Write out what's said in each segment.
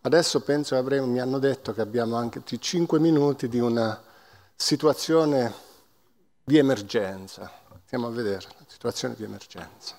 Adesso penso avremo, mi hanno detto che abbiamo anche 5 minuti di una situazione di emergenza. Andiamo a vedere situazione di emergenza.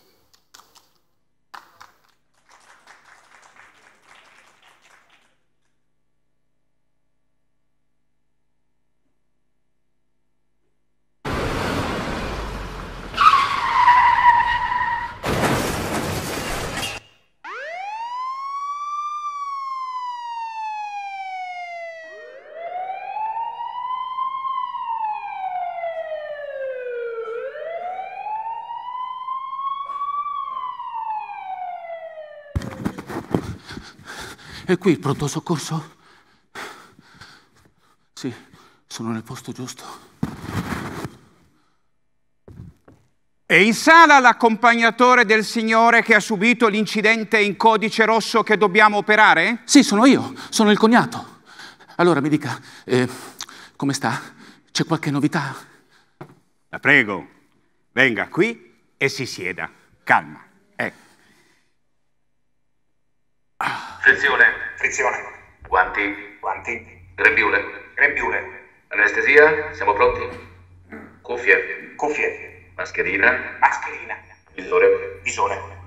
È qui il pronto soccorso? Sì, sono nel posto giusto. E in sala l'accompagnatore del signore che ha subito l'incidente in codice rosso che dobbiamo operare? Sì, sono io, sono il cognato. Allora mi dica, eh, come sta? C'è qualche novità? La prego, venga qui e si sieda. Calma. Eh. Attenzione, Frizione. Guanti. Guanti. Grembiule. Grembiule. Anestesia, siamo pronti? Mm. Cuffie. Cuffie. Mascherina. Mascherina. Visore. Visore.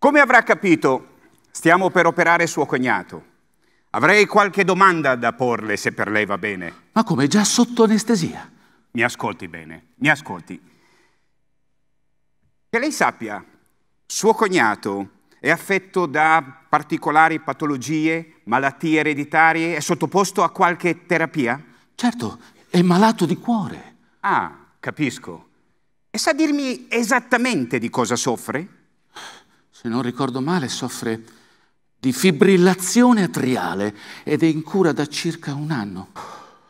Come avrà capito, stiamo per operare suo cognato. Avrei qualche domanda da porle, se per lei va bene. Ma come, già sotto anestesia? Mi ascolti bene, mi ascolti. Che lei sappia, suo cognato è affetto da particolari patologie, malattie ereditarie, è sottoposto a qualche terapia? Certo, è malato di cuore. Ah, capisco. E sa dirmi esattamente di cosa soffre? Se non ricordo male, soffre di fibrillazione atriale ed è in cura da circa un anno.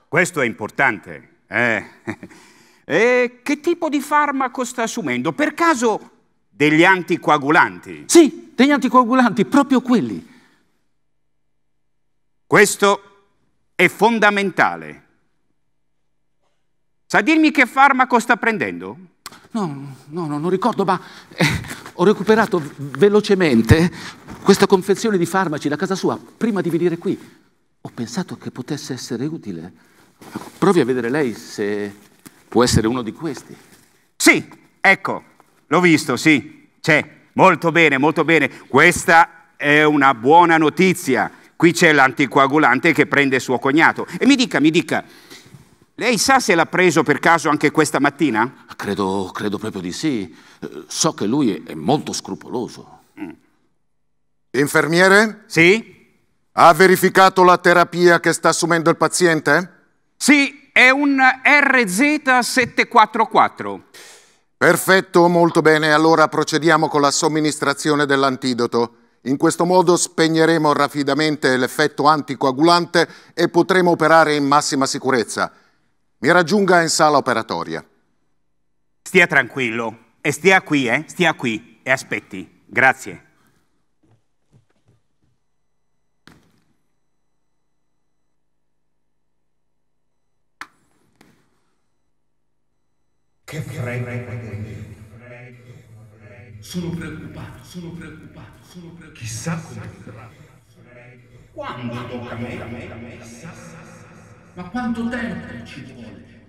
Questo è importante. Eh. E che tipo di farmaco sta assumendo? Per caso degli anticoagulanti? Sì, degli anticoagulanti, proprio quelli. Questo è fondamentale. Sa dirmi che farmaco sta prendendo? No, no, no non ricordo, ma eh, ho recuperato velocemente questa confezione di farmaci da casa sua prima di venire qui. Ho pensato che potesse essere utile. Provi a vedere lei se può essere uno di questi. Sì, ecco, l'ho visto, sì, c'è. Molto bene, molto bene. Questa è una buona notizia. Qui c'è l'anticoagulante che prende suo cognato. E mi dica, mi dica, lei sa se l'ha preso per caso anche questa mattina? Credo, credo proprio di sì. So che lui è molto scrupoloso. Mm. Infermiere? Sì. Ha verificato la terapia che sta assumendo il paziente? Sì, è un RZ744. Perfetto, molto bene, allora procediamo con la somministrazione dell'antidoto. In questo modo spegneremo rapidamente l'effetto anticoagulante e potremo operare in massima sicurezza. Mi raggiunga in sala operatoria. Stia tranquillo e stia qui, eh? Stia qui e aspetti. Grazie. Che freddo, Sono preoccupato, sono preoccupato, sono preoccupato. Chissà come sarà. Quando, tocca a me, a me, a me, chissà. Ma quanto tempo ci vuole?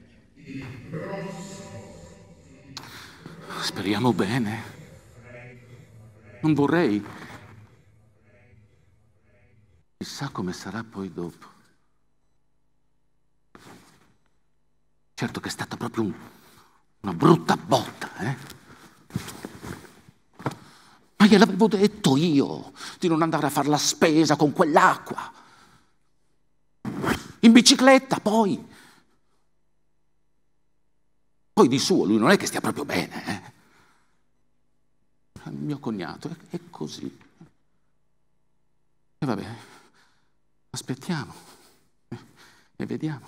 Speriamo bene. Non vorrei. Chissà come sarà poi dopo. Certo che è stato proprio un una brutta botta, eh? Ma gliel'avevo detto io di non andare a fare la spesa con quell'acqua. In bicicletta, poi. Poi di suo, lui non è che stia proprio bene, eh? Il mio cognato è, così. E vabbè, aspettiamo e vediamo.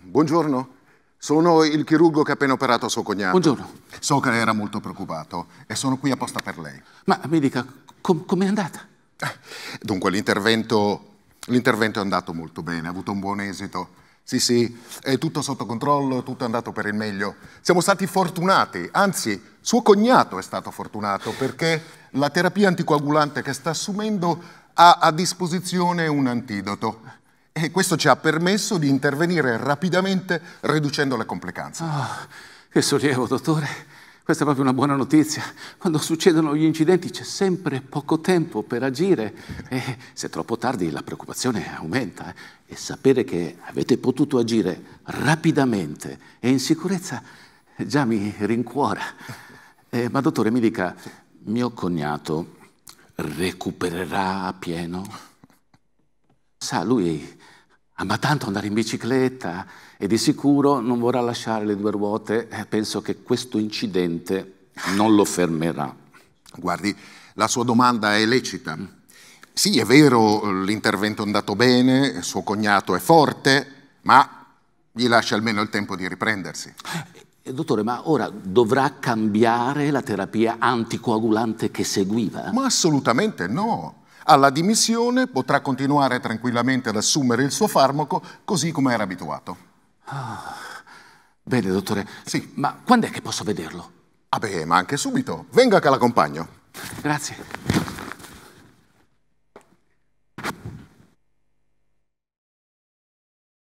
Buongiorno. Sono il chirurgo che ha appena operato suo cognato. Buongiorno. So che era molto preoccupato e sono qui apposta per lei. Ma mi dica, com com'è andata? Dunque, l'intervento, è andato molto bene, ha avuto un buon esito. Sì, sì, è tutto sotto controllo, tutto è andato per il meglio. Siamo stati fortunati, anzi, suo cognato è stato fortunato perché la terapia anticoagulante che sta assumendo ha a disposizione un antidoto. E questo ci ha permesso di intervenire rapidamente riducendo le complicanze. Oh, che sollievo, dottore. Questa è proprio una buona notizia. Quando succedono gli incidenti c'è sempre poco tempo per agire e se è troppo tardi la preoccupazione aumenta. Eh. E sapere che avete potuto agire rapidamente e in sicurezza eh, già mi rincuora. Eh, ma dottore, mi dica, mio cognato recupererà a pieno? sa, lui ama tanto andare in bicicletta e di sicuro non vorrà lasciare le due ruote. Eh, penso che questo incidente non lo fermerà. Guardi, la sua domanda è lecita. Sì, è vero, l'intervento è andato bene, suo cognato è forte, ma gli lascia almeno il tempo di riprendersi. Eh, dottore, ma ora dovrà cambiare la terapia anticoagulante che seguiva? Ma assolutamente no. Alla dimissione potrà continuare tranquillamente ad assumere il suo farmaco così come era abituato. Ah, bene, dottore. Sì. Ma quando è che posso vederlo? Ah beh, ma anche subito. Venga che l'accompagno. Grazie.